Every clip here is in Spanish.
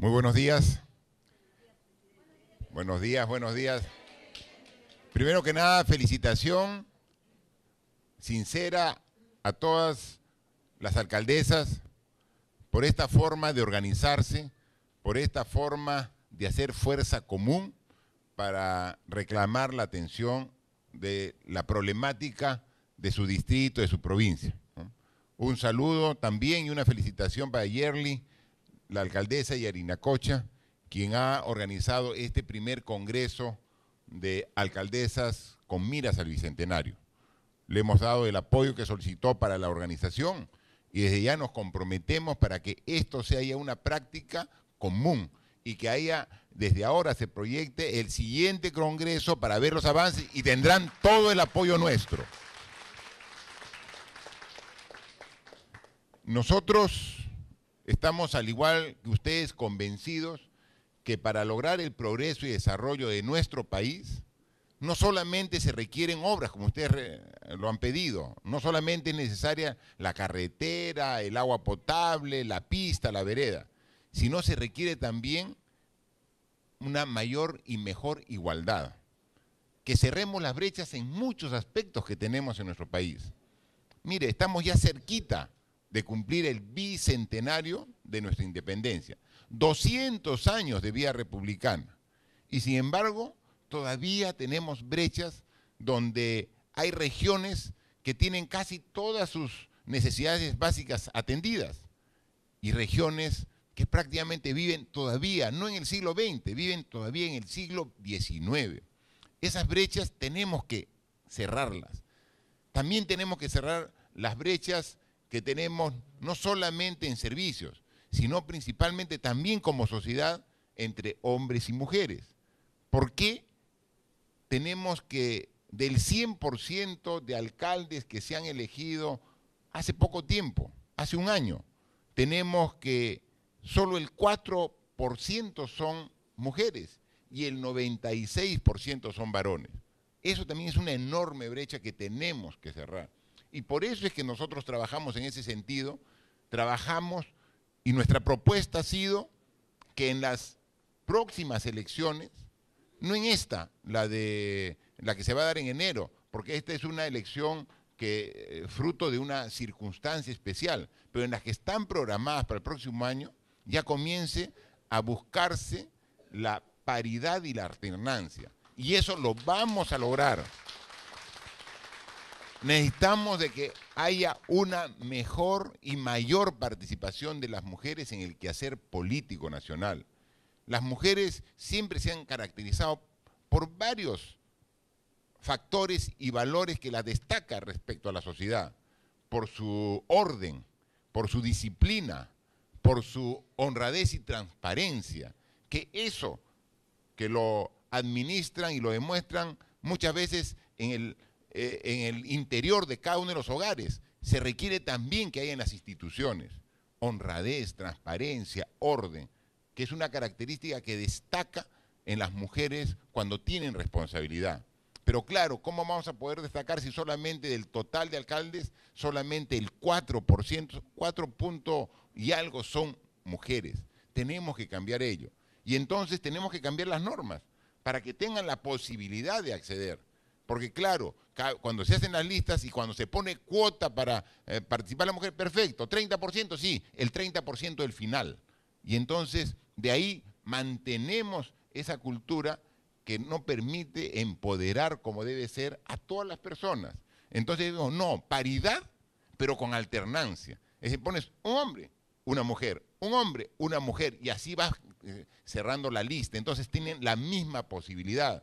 Muy buenos días. Buenos días, buenos días. Primero que nada, felicitación sincera a todas las alcaldesas por esta forma de organizarse, por esta forma de hacer fuerza común para reclamar la atención de la problemática de su distrito, de su provincia. Un saludo también y una felicitación para Yerli la alcaldesa Yarina Cocha, quien ha organizado este primer congreso de alcaldesas con miras al Bicentenario. Le hemos dado el apoyo que solicitó para la organización y desde ya nos comprometemos para que esto sea ya una práctica común y que haya desde ahora se proyecte el siguiente congreso para ver los avances y tendrán todo el apoyo nuestro. Nosotros Estamos, al igual que ustedes, convencidos que para lograr el progreso y desarrollo de nuestro país, no solamente se requieren obras, como ustedes lo han pedido, no solamente es necesaria la carretera, el agua potable, la pista, la vereda, sino se requiere también una mayor y mejor igualdad, que cerremos las brechas en muchos aspectos que tenemos en nuestro país. Mire, estamos ya cerquita de cumplir el bicentenario de nuestra independencia. 200 años de vía republicana. Y sin embargo, todavía tenemos brechas donde hay regiones que tienen casi todas sus necesidades básicas atendidas y regiones que prácticamente viven todavía, no en el siglo XX, viven todavía en el siglo XIX. Esas brechas tenemos que cerrarlas. También tenemos que cerrar las brechas que tenemos no solamente en servicios, sino principalmente también como sociedad entre hombres y mujeres. ¿Por qué tenemos que del 100% de alcaldes que se han elegido hace poco tiempo, hace un año, tenemos que solo el 4% son mujeres y el 96% son varones? Eso también es una enorme brecha que tenemos que cerrar. Y por eso es que nosotros trabajamos en ese sentido, trabajamos y nuestra propuesta ha sido que en las próximas elecciones, no en esta, la, de, la que se va a dar en enero, porque esta es una elección que eh, fruto de una circunstancia especial, pero en las que están programadas para el próximo año, ya comience a buscarse la paridad y la alternancia. Y eso lo vamos a lograr. Necesitamos de que haya una mejor y mayor participación de las mujeres en el quehacer político nacional. Las mujeres siempre se han caracterizado por varios factores y valores que las destaca respecto a la sociedad, por su orden, por su disciplina, por su honradez y transparencia, que eso que lo administran y lo demuestran muchas veces en el eh, en el interior de cada uno de los hogares, se requiere también que haya en las instituciones honradez, transparencia, orden, que es una característica que destaca en las mujeres cuando tienen responsabilidad. Pero claro, ¿cómo vamos a poder destacar si solamente del total de alcaldes, solamente el 4%, 4 y algo son mujeres? Tenemos que cambiar ello. Y entonces tenemos que cambiar las normas para que tengan la posibilidad de acceder. Porque claro, cuando se hacen las listas y cuando se pone cuota para eh, participar la mujer, perfecto, 30%, sí, el 30% del final. Y entonces de ahí mantenemos esa cultura que no permite empoderar como debe ser a todas las personas. Entonces digo, no, paridad, pero con alternancia. Es decir, pones un hombre, una mujer, un hombre, una mujer, y así vas eh, cerrando la lista. Entonces tienen la misma posibilidad.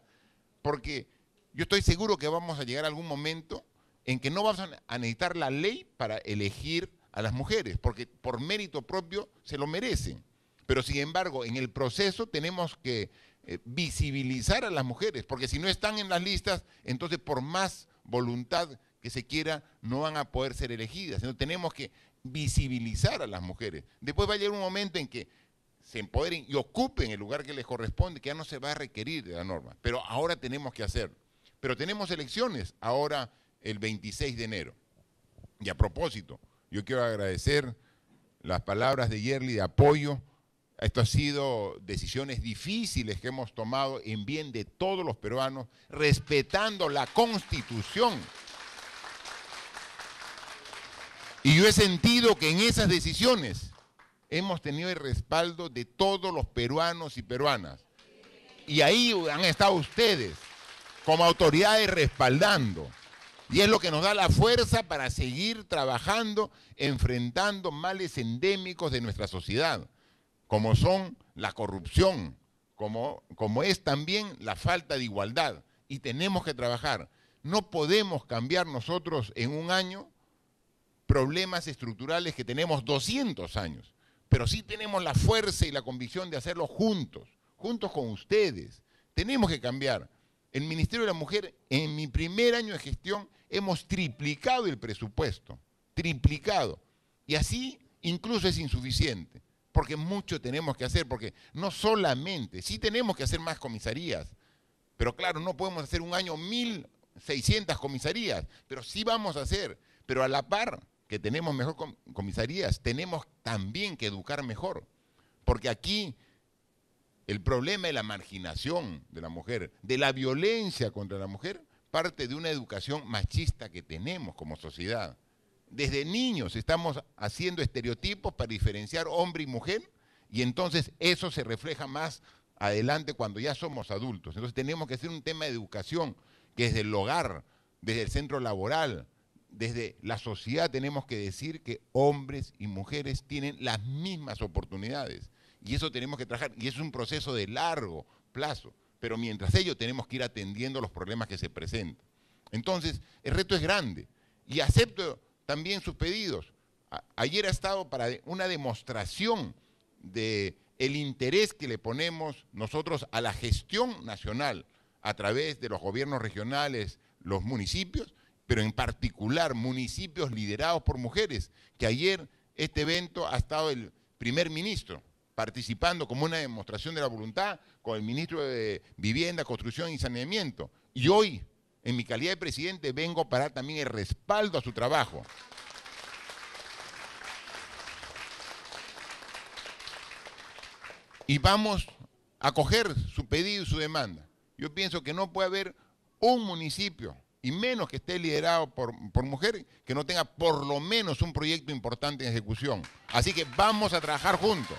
Porque yo estoy seguro que vamos a llegar a algún momento en que no vamos a necesitar la ley para elegir a las mujeres, porque por mérito propio se lo merecen. Pero sin embargo, en el proceso tenemos que eh, visibilizar a las mujeres, porque si no están en las listas, entonces por más voluntad que se quiera, no van a poder ser elegidas. Entonces tenemos que visibilizar a las mujeres. Después va a llegar un momento en que se empoderen y ocupen el lugar que les corresponde, que ya no se va a requerir de la norma. Pero ahora tenemos que hacerlo. Pero tenemos elecciones ahora el 26 de enero. Y a propósito, yo quiero agradecer las palabras de Yerli de apoyo. Esto ha sido decisiones difíciles que hemos tomado en bien de todos los peruanos, respetando la Constitución. Y yo he sentido que en esas decisiones hemos tenido el respaldo de todos los peruanos y peruanas. Y ahí han estado ustedes como autoridades respaldando. Y es lo que nos da la fuerza para seguir trabajando, enfrentando males endémicos de nuestra sociedad, como son la corrupción, como, como es también la falta de igualdad. Y tenemos que trabajar. No podemos cambiar nosotros en un año problemas estructurales que tenemos 200 años, pero sí tenemos la fuerza y la convicción de hacerlo juntos, juntos con ustedes. Tenemos que cambiar el Ministerio de la Mujer, en mi primer año de gestión, hemos triplicado el presupuesto, triplicado. Y así incluso es insuficiente, porque mucho tenemos que hacer, porque no solamente, sí tenemos que hacer más comisarías, pero claro, no podemos hacer un año 1.600 comisarías, pero sí vamos a hacer, pero a la par que tenemos mejor comisarías, tenemos también que educar mejor, porque aquí el problema de la marginación de la mujer, de la violencia contra la mujer, parte de una educación machista que tenemos como sociedad. Desde niños estamos haciendo estereotipos para diferenciar hombre y mujer y entonces eso se refleja más adelante cuando ya somos adultos. Entonces tenemos que hacer un tema de educación que desde el hogar, desde el centro laboral, desde la sociedad tenemos que decir que hombres y mujeres tienen las mismas oportunidades y eso tenemos que trabajar, y es un proceso de largo plazo, pero mientras ello tenemos que ir atendiendo los problemas que se presentan. Entonces, el reto es grande, y acepto también sus pedidos. Ayer ha estado para una demostración de interés que le ponemos nosotros a la gestión nacional a través de los gobiernos regionales, los municipios, pero en particular municipios liderados por mujeres, que ayer este evento ha estado el primer ministro participando como una demostración de la voluntad con el ministro de Vivienda, Construcción y Saneamiento. Y hoy, en mi calidad de presidente, vengo para dar también el respaldo a su trabajo. Y vamos a coger su pedido y su demanda. Yo pienso que no puede haber un municipio, y menos que esté liderado por, por mujer, que no tenga por lo menos un proyecto importante en ejecución. Así que vamos a trabajar juntos.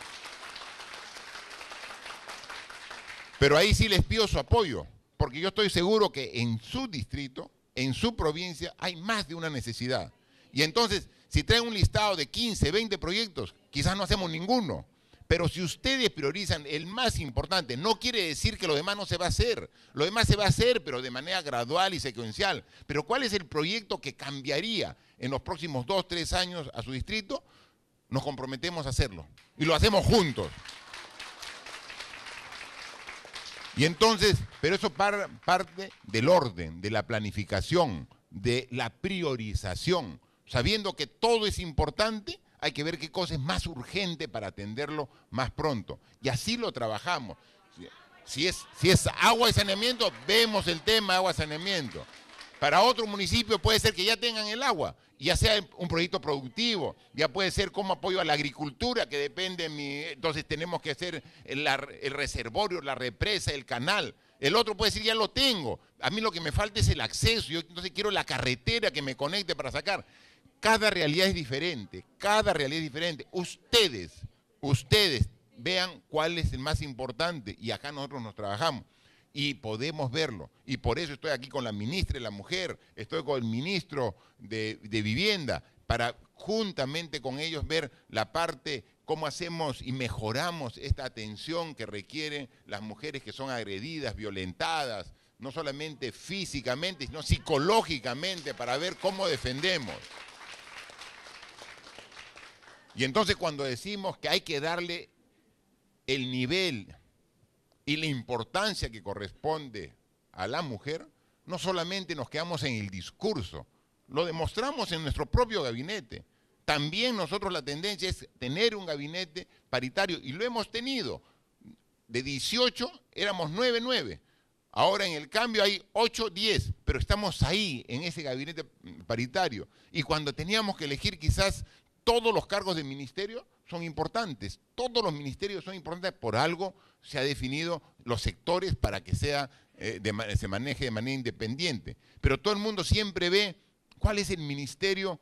Pero ahí sí les pido su apoyo, porque yo estoy seguro que en su distrito, en su provincia, hay más de una necesidad. Y entonces, si traen un listado de 15, 20 proyectos, quizás no hacemos ninguno. Pero si ustedes priorizan el más importante, no quiere decir que lo demás no se va a hacer. Lo demás se va a hacer, pero de manera gradual y secuencial. Pero ¿cuál es el proyecto que cambiaría en los próximos dos, tres años a su distrito? Nos comprometemos a hacerlo. Y lo hacemos juntos. Y entonces, pero eso parte del orden, de la planificación, de la priorización. Sabiendo que todo es importante, hay que ver qué cosa es más urgente para atenderlo más pronto. Y así lo trabajamos. Si es, si es agua y saneamiento, vemos el tema agua y saneamiento. Para otro municipio puede ser que ya tengan el agua, ya sea un proyecto productivo, ya puede ser como apoyo a la agricultura, que depende de mi... Entonces tenemos que hacer el, reservorio, la represa, el canal. El otro puede decir, ya lo tengo. A mí lo que me falta es el acceso. Yo entonces quiero la carretera que me conecte para sacar. Cada realidad es diferente, cada realidad es diferente. Ustedes, ustedes vean cuál es el más importante y acá nosotros nos trabajamos y podemos verlo. Y por eso estoy aquí con la ministra de la Mujer, estoy con el ministro de, de Vivienda, para juntamente con ellos ver la parte, cómo hacemos y mejoramos esta atención que requieren las mujeres que son agredidas, violentadas, no solamente físicamente, sino psicológicamente, para ver cómo defendemos. Y entonces cuando decimos que hay que darle el nivel y la importancia que corresponde a la mujer, no solamente nos quedamos en el discurso, lo demostramos en nuestro propio gabinete. También nosotros la tendencia es tener un gabinete paritario y lo hemos tenido. De 18 éramos 9-9. Ahora en el cambio hay 8-10, pero estamos ahí en ese gabinete paritario. Y cuando teníamos que elegir quizás todos los cargos de ministerio, son importantes, todos los ministerios son importantes, por algo se ha definido los sectores para que sea, eh, se maneje de manera independiente. Pero todo el mundo siempre ve cuál es el ministerio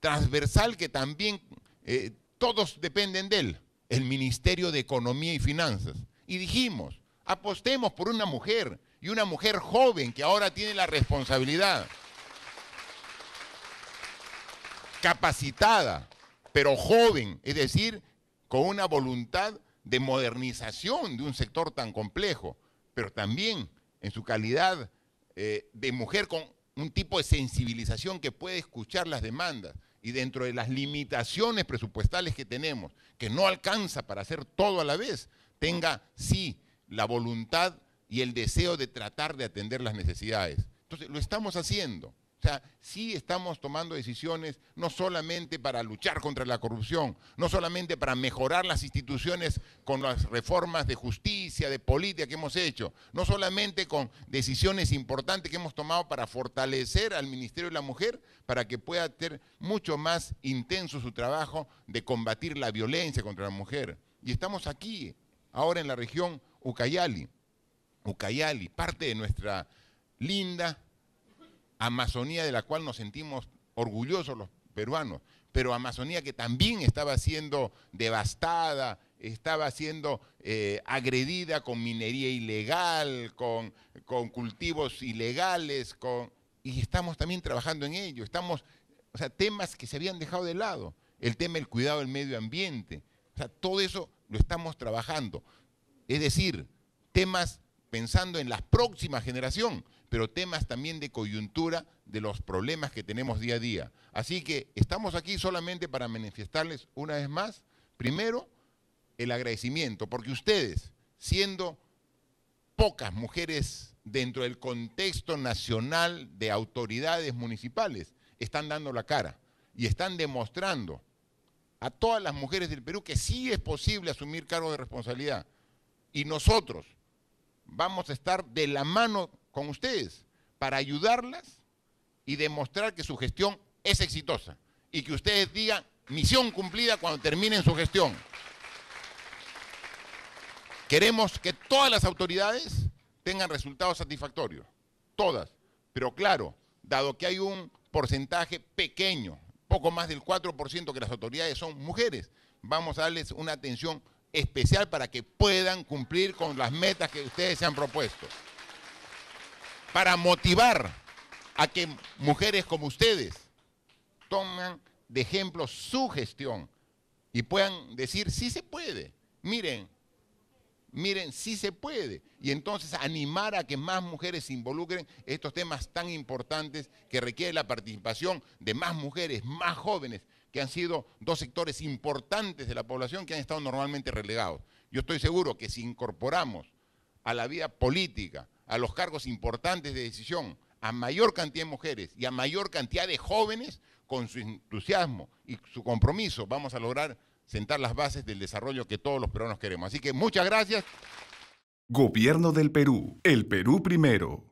transversal que también eh, todos dependen de él, el Ministerio de Economía y Finanzas. Y dijimos, apostemos por una mujer y una mujer joven que ahora tiene la responsabilidad, capacitada, pero joven, es decir, con una voluntad de modernización de un sector tan complejo, pero también en su calidad eh, de mujer con un tipo de sensibilización que puede escuchar las demandas y dentro de las limitaciones presupuestales que tenemos, que no alcanza para hacer todo a la vez, tenga sí la voluntad y el deseo de tratar de atender las necesidades. Entonces, lo estamos haciendo. O sea, sí estamos tomando decisiones no solamente para luchar contra la corrupción, no solamente para mejorar las instituciones con las reformas de justicia, de política que hemos hecho, no solamente con decisiones importantes que hemos tomado para fortalecer al Ministerio de la Mujer para que pueda tener mucho más intenso su trabajo de combatir la violencia contra la mujer. Y estamos aquí, ahora en la región Ucayali. Ucayali, parte de nuestra linda Amazonía de la cual nos sentimos orgullosos los peruanos, pero Amazonía que también estaba siendo devastada, estaba siendo eh, agredida con minería ilegal, con, cultivos ilegales, con, y estamos también trabajando en ello. Estamos, o sea, temas que se habían dejado de lado, el tema del cuidado del medio ambiente, o sea, todo eso lo estamos trabajando. Es decir, temas pensando en la próxima generación, pero temas también de coyuntura de los problemas que tenemos día a día. Así que estamos aquí solamente para manifestarles una vez más, primero, el agradecimiento, porque ustedes, siendo pocas mujeres dentro del contexto nacional de autoridades municipales, están dando la cara y están demostrando a todas las mujeres del Perú que sí es posible asumir cargos de responsabilidad. Y nosotros vamos a estar de la mano con ustedes para ayudarlas y demostrar que su gestión es exitosa y que ustedes digan misión cumplida cuando terminen su gestión. Queremos que todas las autoridades tengan resultados satisfactorios, todas, pero claro, dado que hay un porcentaje pequeño, poco más del 4% que las autoridades son mujeres, vamos a darles una atención especial para que puedan cumplir con las metas que ustedes se han propuesto para motivar a que mujeres como ustedes toman de ejemplo su gestión y puedan decir, sí se puede, miren, miren, sí se puede. Y entonces animar a que más mujeres se involucren en estos temas tan importantes que requiere la participación de más mujeres, más jóvenes, que han sido dos sectores importantes de la población que han estado normalmente relegados. Yo estoy seguro que si incorporamos a la vida política, a los cargos importantes de decisión a mayor cantidad de mujeres y a mayor cantidad de jóvenes, con su entusiasmo y su compromiso vamos a lograr sentar las bases del desarrollo que todos los peruanos queremos. Así que muchas gracias. Gobierno del Perú. El Perú primero.